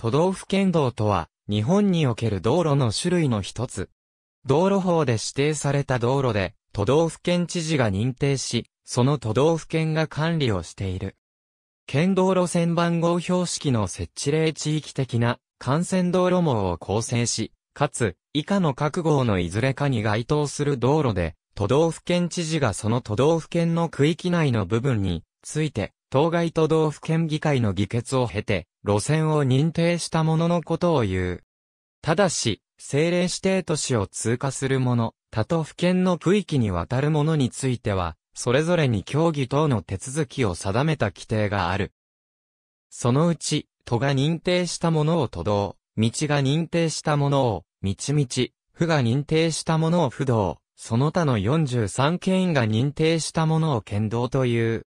都道府県道とは、日本における道路の種類の一つ。道路法で指定された道路で、都道府県知事が認定し、その都道府県が管理をしている。県道路線番号標識の設置例地域的な幹線道路網を構成し、かつ、以下の各号のいずれかに該当する道路で、都道府県知事がその都道府県の区域内の部分について、当該都道府県議会の議決を経て、路線を認定したもののことを言う。ただし、政令指定都市を通過するもの、他都府県の区域にわたるものについては、それぞれに協議等の手続きを定めた規定がある。そのうち、都が認定したものを都道、道が認定したものを、道道、府が認定したものを不道、その他の43県が認定したものを県道という。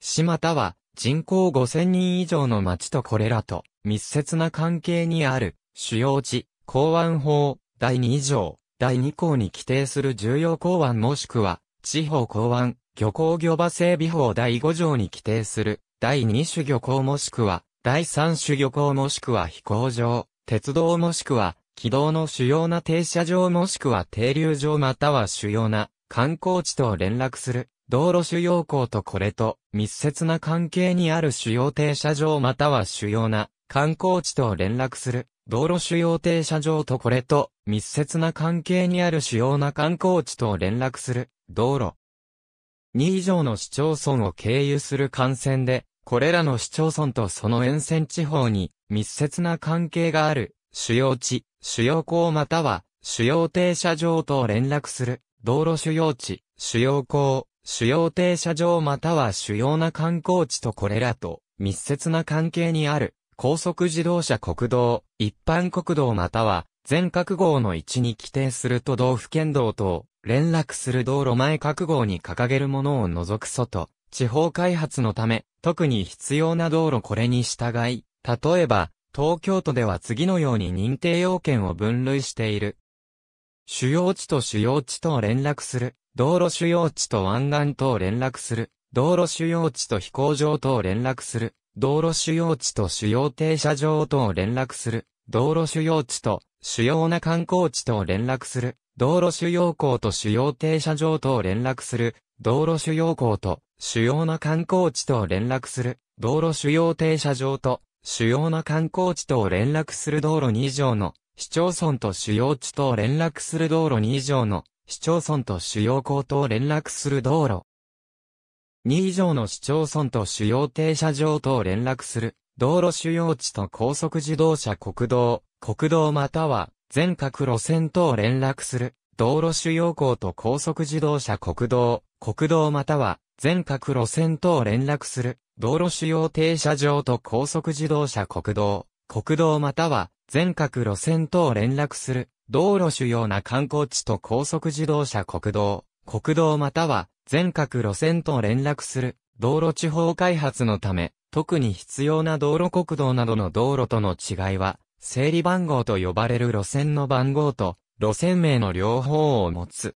島田は、人口5000人以上の町とこれらと密接な関係にある主要地港湾法第2条第2項に規定する重要港湾もしくは地方港湾漁港漁場整備法第5条に規定する第2種漁港もしくは第3種漁港もしくは飛行場鉄道もしくは軌道の主要な停車場もしくは停留場または主要な観光地と連絡する道路主要校とこれと密接な関係にある主要停車場または主要な観光地と連絡する道路主要停車場とこれと密接な関係にある主要な観光地と連絡する道路。2以上の市町村を経由する幹線で、これらの市町村とその沿線地方に密接な関係がある主要地、主要港または主要停車場と連絡する道路主要地、主要港。主要停車場または主要な観光地とこれらと密接な関係にある高速自動車国道、一般国道または全角号の位置に規定する都道府県道と連絡する道路前角号に掲げるものを除く外、地方開発のため、特に必要な道路これに従い、例えば、東京都では次のように認定要件を分類している。主要地と主要地と連絡する道路主要地と湾岸等を連絡する。道路主要地と飛行場等を連絡する。道路主要地と主要停車場等を連絡する。道路主要地と主要な観光地等を連絡する。道路主要港と主要停車場等を連絡する。道路主要港と主要な観光地等を連絡する。道路主要停車場と主要な観光地等を連絡する道路2以上の市町村と主要地等を連絡する道路2以上の市町村と主要港と連絡する道路。2以上の市町村と主要停車場と連絡する、道路主要地と高速自動車国道、国道または、全各路線等連絡する、道路主要港と高速自動車国道、国道または、全各路線等連絡する、道路主要停車場と高速自動車国道、国道または、全各路線等連絡する、道路主要な観光地と高速自動車国道、国道または全各路線と連絡する道路地方開発のため、特に必要な道路国道などの道路との違いは、整理番号と呼ばれる路線の番号と路線名の両方を持つ。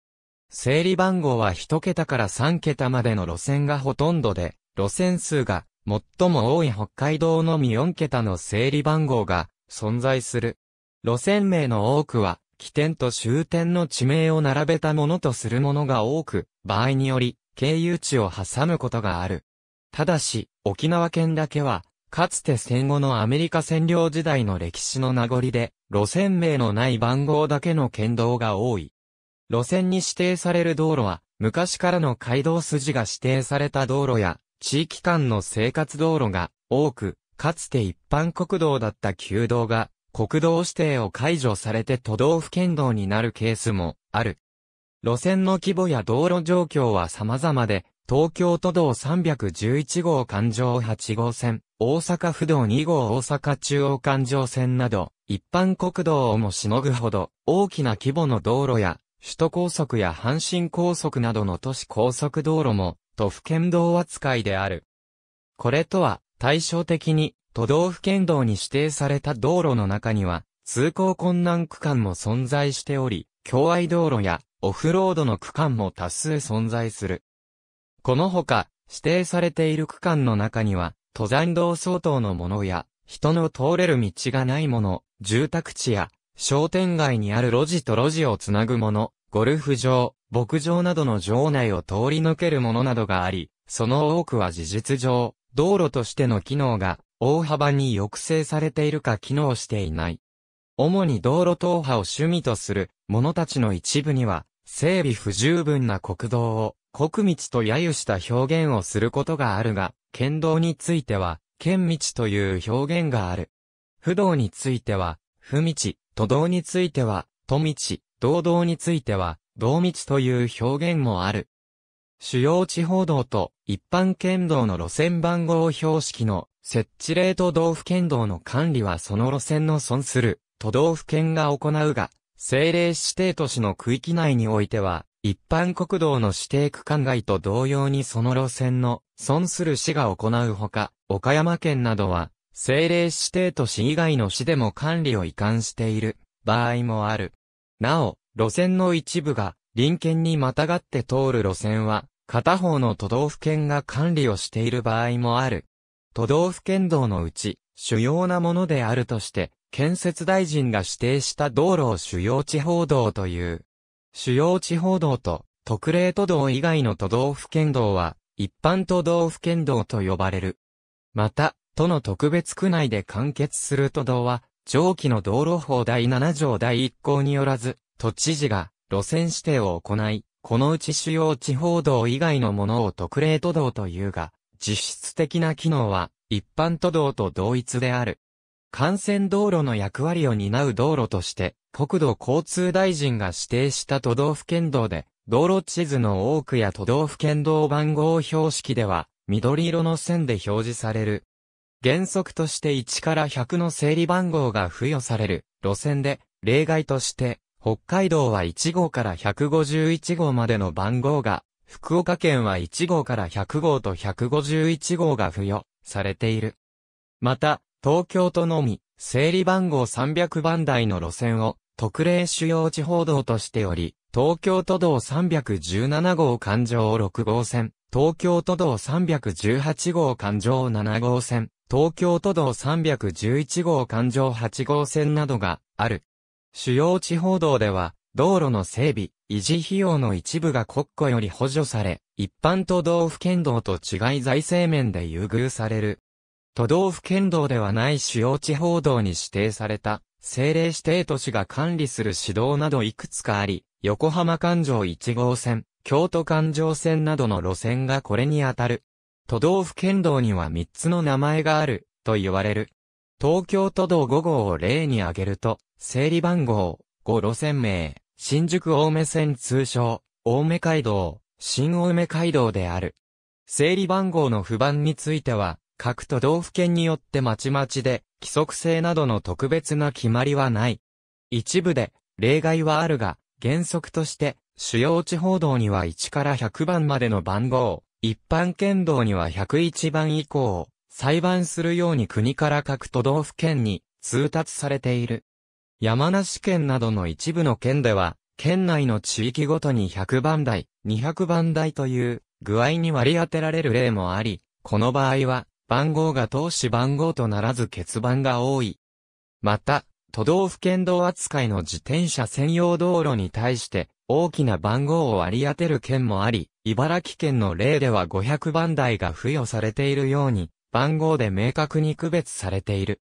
整理番号は1桁から3桁までの路線がほとんどで、路線数が最も多い北海道のみ4桁の整理番号が存在する。路線名の多くは、起点と終点の地名を並べたものとするものが多く、場合により、経由地を挟むことがある。ただし、沖縄県だけは、かつて戦後のアメリカ占領時代の歴史の名残で、路線名のない番号だけの県道が多い。路線に指定される道路は、昔からの街道筋が指定された道路や、地域間の生活道路が多く、かつて一般国道だった旧道が国道指定を解除されて都道府県道になるケースもある。路線の規模や道路状況は様々で、東京都道311号環状8号線、大阪府道2号大阪中央環状線など、一般国道をもしのぐほど、大きな規模の道路や、首都高速や阪神高速などの都市高速道路も、都府県道扱いである。これとは、対照的に、都道府県道に指定された道路の中には、通行困難区間も存在しており、境愛道路やオフロードの区間も多数存在する。このほか、指定されている区間の中には、登山道相当のものや、人の通れる道がないもの、住宅地や、商店街にある路地と路地をつなぐもの、ゴルフ場、牧場などの場内を通り抜けるものなどがあり、その多くは事実上、道路としての機能が大幅に抑制されているか機能していない。主に道路党派を趣味とする者たちの一部には、整備不十分な国道を国道と揶揄した表現をすることがあるが、県道については、県道という表現がある。不道については、不道、都道については、都道、道道については、道道という表現もある。主要地方道と一般県道の路線番号標識の設置例都道府県道の管理はその路線の損する都道府県が行うが、政令指定都市の区域内においては、一般国道の指定区間外と同様にその路線の損する市が行うほか、岡山県などは、政令指定都市以外の市でも管理を移管している場合もある。なお、路線の一部が臨県にまたがって通る路線は、片方の都道府県が管理をしている場合もある。都道府県道のうち、主要なものであるとして、建設大臣が指定した道路を主要地方道という。主要地方道と特例都道以外の都道府県道は、一般都道府県道と呼ばれる。また、都の特別区内で完結する都道は、上記の道路法第7条第1項によらず、都知事が路線指定を行い、このうち主要地方道以外のものを特例都道というが、実質的な機能は一般都道と同一である。幹線道路の役割を担う道路として、国土交通大臣が指定した都道府県道で、道路地図の多くや都道府県道番号標識では、緑色の線で表示される。原則として1から100の整理番号が付与される路線で、例外として、北海道は1号から151号までの番号が福岡県は1号から100号と151号が付与されている。また、東京都のみ、整理番号300番台の路線を特例主要地方道としており、東京都道317号環状6号線、東京都道318号環状7号線、東京都道311号環状8号線などがある。主要地方道では、道路の整備、維持費用の一部が国庫より補助され、一般都道府県道と違い財政面で優遇される。都道府県道ではない主要地方道に指定された、政令指定都市が管理する市道などいくつかあり、横浜環状1号線、京都環状線などの路線がこれにあたる。都道府県道には3つの名前がある、と言われる。東京都道5号を例に挙げると、整理番号、5路線名、新宿青梅線通称、青梅街道、新青梅街道である。整理番号の不番については、各都道府県によってまちまちで、規則性などの特別な決まりはない。一部で、例外はあるが、原則として、主要地方道には1から100番までの番号、一般県道には101番以降を、裁判するように国から各都道府県に通達されている。山梨県などの一部の県では、県内の地域ごとに100番台、200番台という具合に割り当てられる例もあり、この場合は番号が投資番号とならず欠番が多い。また、都道府県道扱いの自転車専用道路に対して大きな番号を割り当てる県もあり、茨城県の例では500番台が付与されているように、番号で明確に区別されている。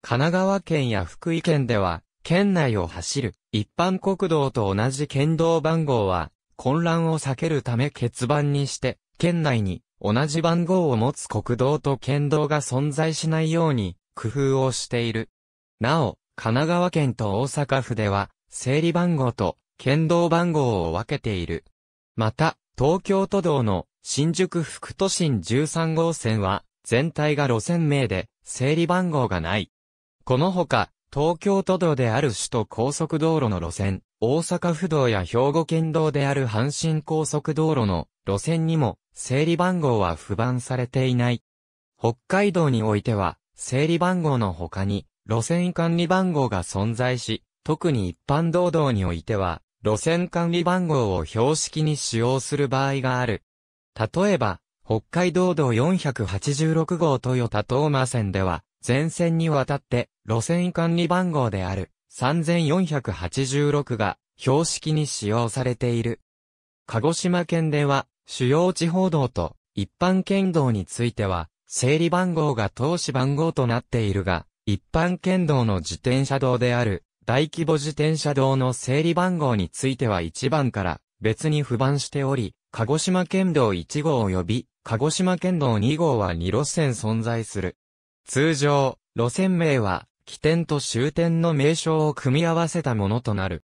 神奈川県や福井県では、県内を走る一般国道と同じ県道番号は、混乱を避けるため欠番にして、県内に同じ番号を持つ国道と県道が存在しないように工夫をしている。なお、神奈川県と大阪府では、整理番号と県道番号を分けている。また、東京都道の新宿副都心13号線は、全体が路線名で、整理番号がない。このほか、東京都道である首都高速道路の路線、大阪府道や兵庫県道である阪神高速道路の路線にも、整理番号は不番されていない。北海道においては、整理番号の他に、路線管理番号が存在し、特に一般道道においては、路線管理番号を標識に使用する場合がある。例えば、北海道道486号豊田東馬線では、全線にわたって路線管理番号である3486が標識に使用されている。鹿児島県では主要地方道と一般県道については整理番号が通し番号となっているが、一般県道の自転車道である大規模自転車道の整理番号については1番から別に不番しており、鹿児島県道1号及び鹿児島県道2号は2路線存在する。通常、路線名は起点と終点の名称を組み合わせたものとなる。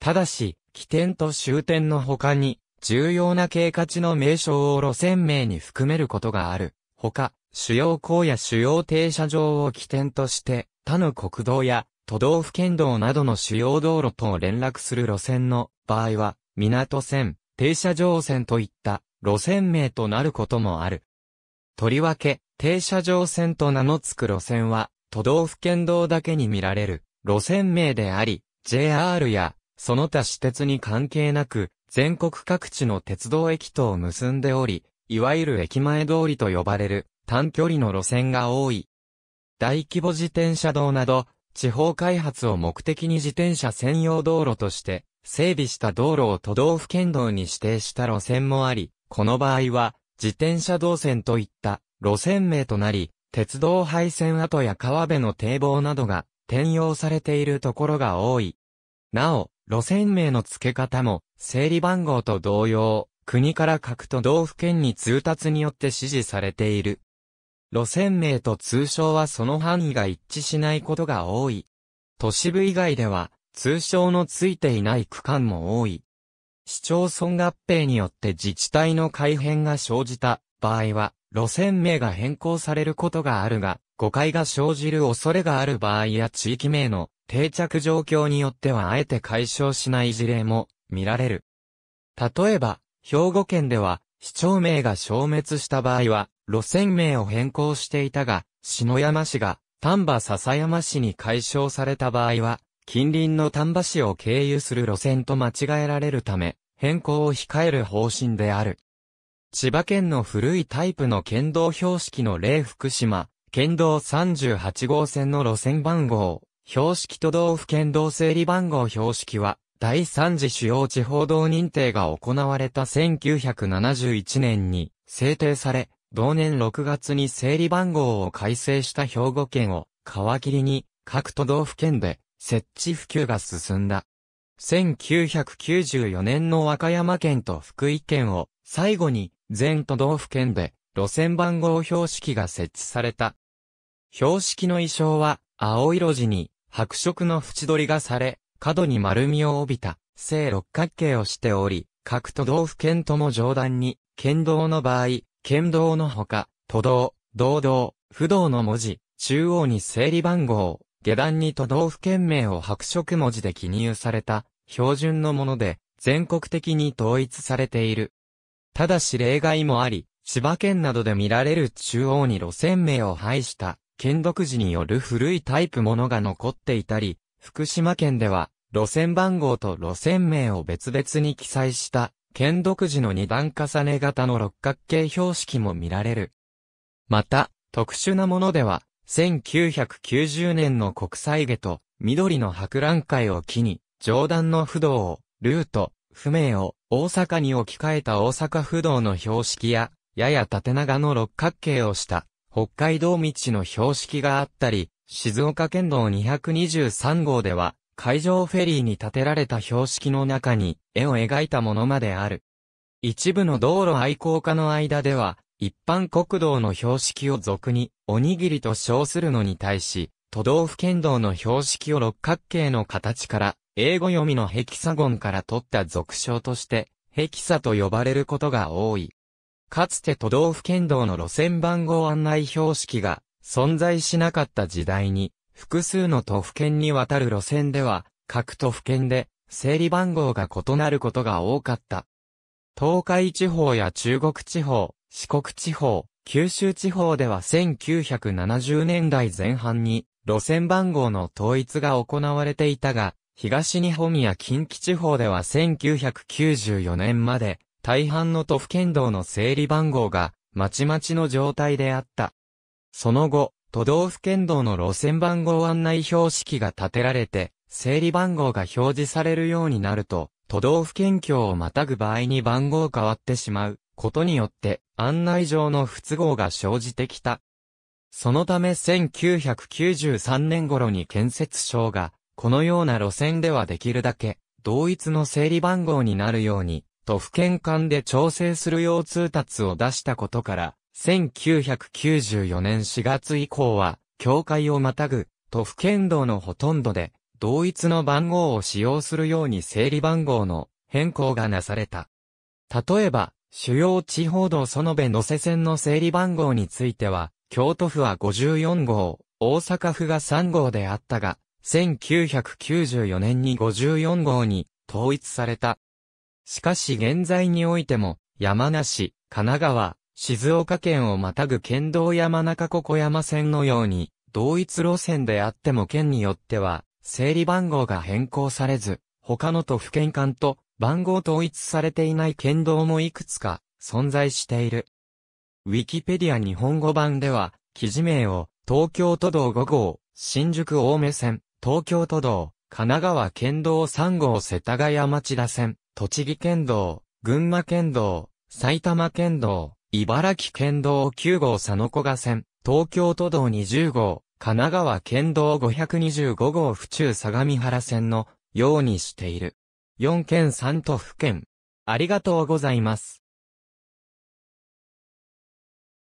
ただし、起点と終点の他に、重要な経過地の名称を路線名に含めることがある。他、主要港や主要停車場を起点として、他の国道や都道府県道などの主要道路と連絡する路線の場合は、港線、停車場線といった路線名となることもある。とりわけ、停車場線と名の付く路線は、都道府県道だけに見られる路線名であり、JR やその他私鉄に関係なく、全国各地の鉄道駅とを結んでおり、いわゆる駅前通りと呼ばれる短距離の路線が多い。大規模自転車道など、地方開発を目的に自転車専用道路として整備した道路を都道府県道に指定した路線もあり、この場合は自転車道線といった路線名となり、鉄道廃線跡や川辺の堤防などが転用されているところが多い。なお、路線名の付け方も、整理番号と同様、国から各都道府県に通達によって指示されている。路線名と通称はその範囲が一致しないことが多い。都市部以外では、通称の付いていない区間も多い。市町村合併によって自治体の改変が生じた場合は、路線名が変更されることがあるが、誤解が生じる恐れがある場合や地域名の定着状況によってはあえて解消しない事例も見られる。例えば、兵庫県では、市町名が消滅した場合は、路線名を変更していたが、篠山市が丹波篠山市に解消された場合は、近隣の丹波市を経由する路線と間違えられるため、変更を控える方針である。千葉県の古いタイプの県道標識の例福島、県道38号線の路線番号、標識都道府県道整理番号標識は、第3次主要地方道認定が行われた1971年に制定され、同年6月に整理番号を改正した兵庫県を皮切りに各都道府県で設置普及が進んだ。1994年の和歌山県と福井県を最後に全都道府県で路線番号標識が設置された。標識の意匠は青色地に白色の縁取りがされ、角に丸みを帯びた正六角形をしており、各都道府県とも上段に、県道の場合、県道のほか、都道、道道、不道の文字、中央に整理番号、下段に都道府県名を白色文字で記入された、標準のもので、全国的に統一されている。ただし例外もあり、千葉県などで見られる中央に路線名を配した、県独自による古いタイプものが残っていたり、福島県では、路線番号と路線名を別々に記載した、県独自の二段重ね型の六角形標識も見られる。また、特殊なものでは、1990年の国際下と緑の博覧会を機に、上段の不動を、ルート、不明を大阪に置き換えた大阪不動の標識や、やや縦長の六角形をした北海道道の標識があったり、静岡県道223号では、海上フェリーに建てられた標識の中に絵を描いたものまである。一部の道路愛好家の間では、一般国道の標識を俗に、おにぎりと称するのに対し、都道府県道の標識を六角形の形から、英語読みのヘキサゴンから取った俗称として、ヘキサと呼ばれることが多い。かつて都道府県道の路線番号案内標識が存在しなかった時代に、複数の都府県にわたる路線では、各都府県で整理番号が異なることが多かった。東海地方や中国地方、四国地方、九州地方では1970年代前半に路線番号の統一が行われていたが、東日本や近畿地方では1994年まで、大半の都府県道の整理番号が、まちまちの状態であった。その後、都道府県道の路線番号案内標識が立てられて、整理番号が表示されるようになると、都道府県境をまたぐ場合に番号変わってしまうことによって案内上の不都合が生じてきた。そのため1993年頃に建設省がこのような路線ではできるだけ、同一の整理番号になるように、都府県間で調整するよう通達を出したことから、1994年4月以降は、境界をまたぐ、都府県道のほとんどで、同一の番号を使用するように整理番号の変更がなされた。例えば、主要地方道園部野瀬線の整理番号については、京都府は54号、大阪府が3号であったが、1994年に54号に統一された。しかし現在においても、山梨、神奈川、静岡県をまたぐ県道山中湖小山線のように、同一路線であっても県によっては、整理番号が変更されず、他の都府県間と番号統一されていない県道もいくつか存在している。ウィキペディア日本語版では、記事名を東京都道5号、新宿青梅線、東京都道、神奈川県道3号世田谷町田線、栃木県道、群馬県道、埼玉県道、茨城県道9号佐野古賀線、東京都道20号、神奈川県道525号府中相模原線のようにしている。4県3都府県。ありがとうございます。